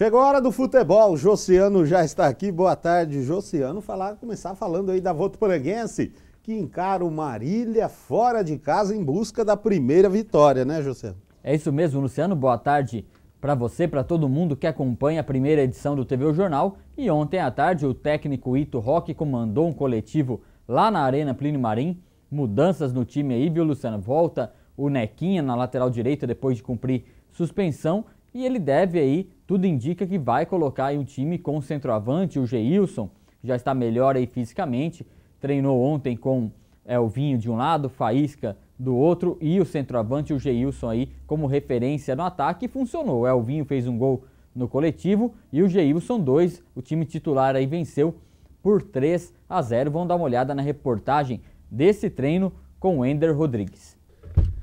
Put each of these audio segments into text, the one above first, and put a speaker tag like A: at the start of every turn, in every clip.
A: Chegou a hora do futebol, Josiano já está aqui. Boa tarde, Josiano. Falar, começar falando aí da Votuporanguense, que encara o Marília fora de casa em busca da primeira vitória, né, Josiano?
B: É isso mesmo, Luciano. Boa tarde para você, para todo mundo que acompanha a primeira edição do TV o Jornal. E ontem à tarde, o técnico Ito Roque comandou um coletivo lá na Arena Plínio Marim. Mudanças no time aí, viu, Luciano? Volta o Nequinha na lateral direita depois de cumprir suspensão e ele deve aí, tudo indica que vai colocar aí o time com o centroavante, o Geilson, já está melhor aí fisicamente, treinou ontem com é, o Vinho de um lado, Faísca do outro e o centroavante, o Geilson aí como referência no ataque e funcionou. O Elvinho fez um gol no coletivo e o Geilson 2, o time titular aí venceu por 3 a 0. Vão dar uma olhada na reportagem desse treino com o Ender Rodrigues.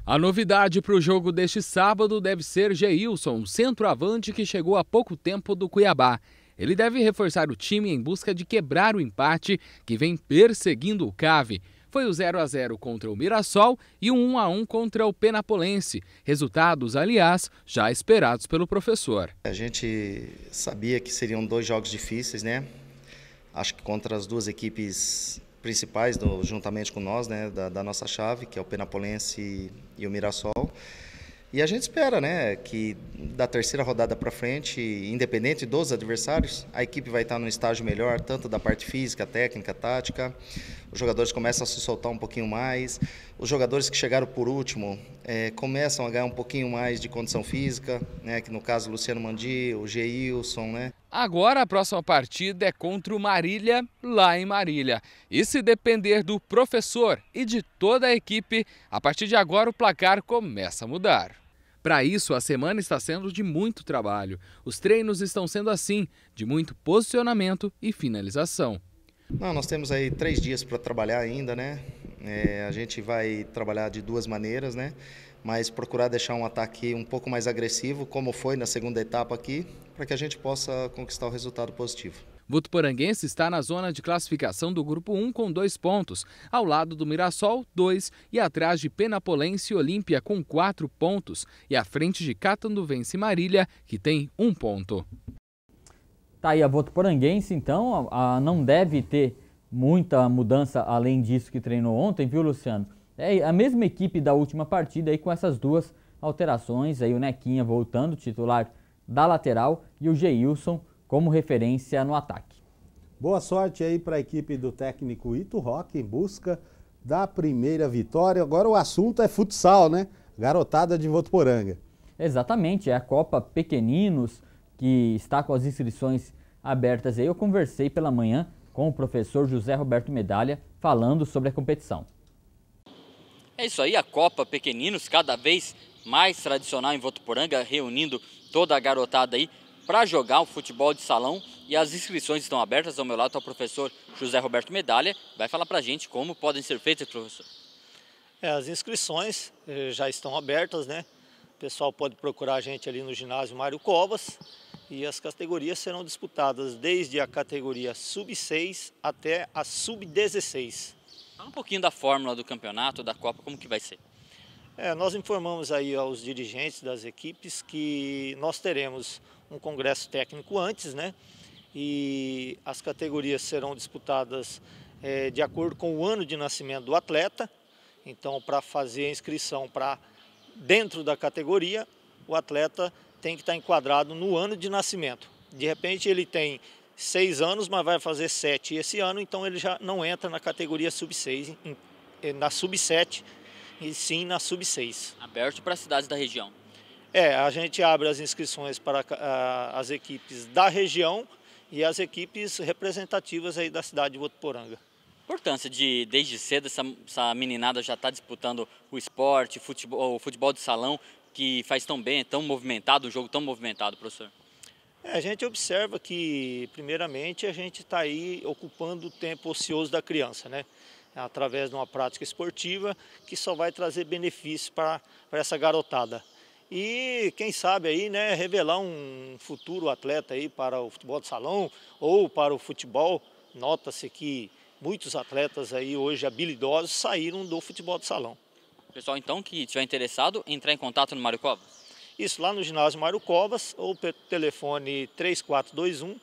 A: A novidade para o jogo deste sábado deve ser Geilson, um centroavante que chegou há pouco tempo do Cuiabá. Ele deve reforçar o time em busca de quebrar o empate que vem perseguindo o Cave. Foi o 0 a 0 contra o Mirassol e o 1 a 1 contra o Penapolense. Resultados, aliás, já esperados pelo professor. A gente sabia que seriam dois jogos difíceis, né? Acho que contra as duas equipes principais, do, juntamente com nós, né, da, da, nossa chave, que é o Penapolense e o Mirassol. E a gente espera né, que da terceira rodada para frente, independente dos adversários, a equipe vai estar num estágio melhor, tanto da parte física, técnica, tática. Os jogadores começam a se soltar um pouquinho mais. Os jogadores que chegaram por último é, começam a ganhar um pouquinho mais de condição física, né, que no caso Luciano Mandi, o Geilson, né, Agora a próxima partida é contra o Marília, lá em Marília. E se depender do professor e de toda a equipe, a partir de agora o placar começa a mudar. Para isso, a semana está sendo de muito trabalho. Os treinos estão sendo assim, de muito posicionamento e finalização. Não, nós temos aí três dias para trabalhar ainda, né? É, a gente vai trabalhar de duas maneiras, né? Mas procurar deixar um ataque um pouco mais agressivo, como foi na segunda etapa aqui, para que a gente possa conquistar o resultado positivo. Votuporanguense está na zona de classificação do grupo 1 com dois pontos, ao lado do Mirassol, dois, e atrás de Penapolense e Olímpia com quatro pontos, e à frente de Catanduvense e Marília, que tem um ponto. Tá aí a Votuporanguense,
B: então, a, a não deve ter muita mudança além disso que treinou ontem, viu, Luciano? É a mesma equipe da última partida aí com essas duas alterações, aí o Nequinha voltando titular da lateral e o Geilson como referência no ataque.
A: Boa sorte aí para a equipe do técnico Ito Rock em busca da primeira vitória. Agora o assunto é futsal, né? Garotada de Votuporanga.
B: Exatamente, é a Copa Pequeninos que está com as inscrições abertas aí. Eu conversei pela manhã com o professor José Roberto Medalha falando sobre a competição. É isso aí, a Copa Pequeninos, cada vez mais tradicional em Votuporanga, reunindo toda a garotada aí para jogar o futebol de salão e as inscrições estão abertas. Ao meu lado está o professor José Roberto Medalha, vai falar para a gente como podem ser feitas, professor.
C: É, as inscrições eh, já estão abertas, né? O pessoal pode procurar a gente ali no ginásio Mário Covas, e as categorias serão disputadas desde a categoria sub-6 até a sub-16.
B: Fala um pouquinho da fórmula do campeonato, da Copa, como que vai ser?
C: É, nós informamos aí aos dirigentes das equipes que nós teremos um congresso técnico antes, né? E as categorias serão disputadas é, de acordo com o ano de nascimento do atleta. Então, para fazer a inscrição para dentro da categoria, o atleta tem que estar enquadrado no ano de nascimento. De repente ele tem seis anos, mas vai fazer sete esse ano, então ele já não entra na categoria sub-6, eh, na sub-7 e sim na sub-6.
B: Aberto para as cidades da região.
C: É, a gente abre as inscrições para ah, as equipes da região e as equipes representativas aí da cidade de Votuporanga.
B: Importância de desde cedo essa, essa meninada já está disputando o esporte, futebol, o futebol de salão que faz tão bem, é tão movimentado, um jogo tão movimentado, professor?
C: É, a gente observa que, primeiramente, a gente está aí ocupando o tempo ocioso da criança, né? Através de uma prática esportiva que só vai trazer benefícios para essa garotada. E quem sabe aí, né, revelar um futuro atleta aí para o futebol de salão ou para o futebol. Nota-se que muitos atletas aí hoje habilidosos saíram do futebol de salão
B: pessoal então que estiver interessado entrar em contato no Mário Covas?
C: Isso, lá no ginásio Mário Covas ou pelo telefone 3421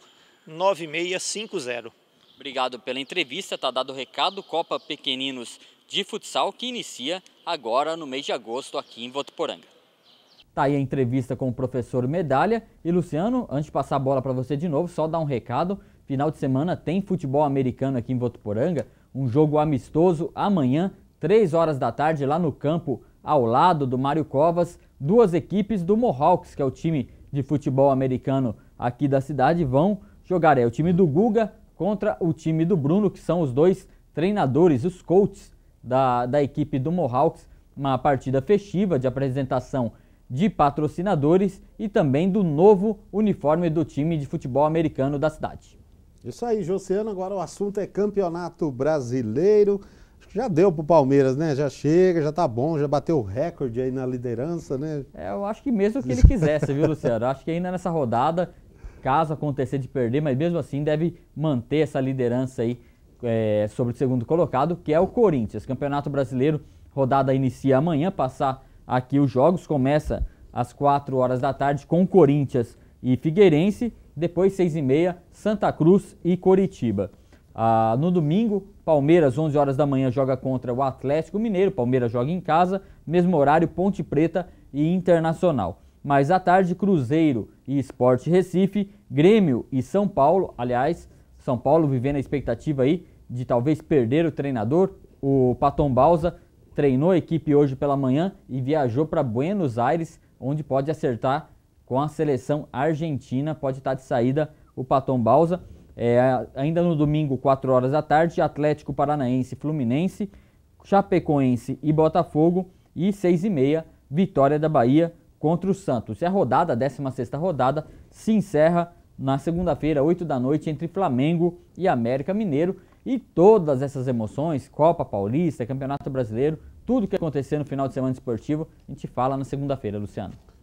C: 9650.
B: Obrigado pela entrevista, tá dado o recado Copa Pequeninos de Futsal que inicia agora no mês de agosto aqui em Votuporanga. Tá aí a entrevista com o professor Medalha. E Luciano, antes de passar a bola para você de novo, só dar um recado. Final de semana tem futebol americano aqui em Votuporanga, um jogo amistoso amanhã 3 horas da tarde, lá no campo, ao lado do Mário Covas, duas equipes do Mohawks, que é o time de futebol americano aqui da cidade, vão jogar. É o time do Guga contra o time do Bruno, que são os dois treinadores, os coaches da, da equipe do Mohawks. Uma partida festiva de apresentação de patrocinadores e também do novo uniforme do time de futebol americano da cidade.
A: Isso aí, Josiano. Agora o assunto é Campeonato Brasileiro. Já deu pro Palmeiras, né? Já chega, já tá bom, já bateu o recorde aí na liderança, né? É, eu
B: acho que mesmo que ele quisesse, viu, Luciano? Acho que ainda nessa rodada, caso acontecer de perder, mas mesmo assim deve manter essa liderança aí é, sobre o segundo colocado, que é o Corinthians. Campeonato Brasileiro, rodada inicia amanhã, passar aqui os jogos, começa às 4 horas da tarde com Corinthians e Figueirense, depois 6 e meia, Santa Cruz e Coritiba. Ah, no domingo, Palmeiras, 11 horas da manhã, joga contra o Atlético Mineiro. Palmeiras joga em casa, mesmo horário, Ponte Preta e Internacional. Mais à tarde, Cruzeiro e Esporte Recife, Grêmio e São Paulo. Aliás, São Paulo vivendo a expectativa aí de talvez perder o treinador. O Paton Balsa treinou a equipe hoje pela manhã e viajou para Buenos Aires, onde pode acertar com a seleção argentina. Pode estar tá de saída o Paton Balsa. É, ainda no domingo, 4 horas da tarde, Atlético Paranaense, Fluminense, Chapecoense e Botafogo. E 6 e meia, vitória da Bahia contra o Santos. E a rodada, a 16 rodada, se encerra na segunda-feira, 8 da noite, entre Flamengo e América Mineiro. E todas essas emoções, Copa Paulista, Campeonato Brasileiro, tudo que acontecer no final de semana esportivo, a gente fala na segunda-feira, Luciano.